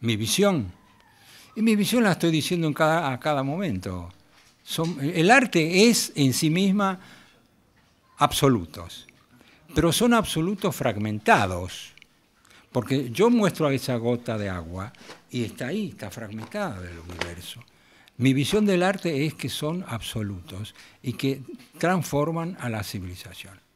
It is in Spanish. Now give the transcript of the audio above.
Mi visión. Y mi visión la estoy diciendo en cada, a cada momento. el arte es en sí misma absolutos, pero son absolutos fragmentados. Porque yo muestro a esa gota de agua y está ahí, está fragmentada del universo. Mi visión del arte es que son absolutos y que transforman a la civilización.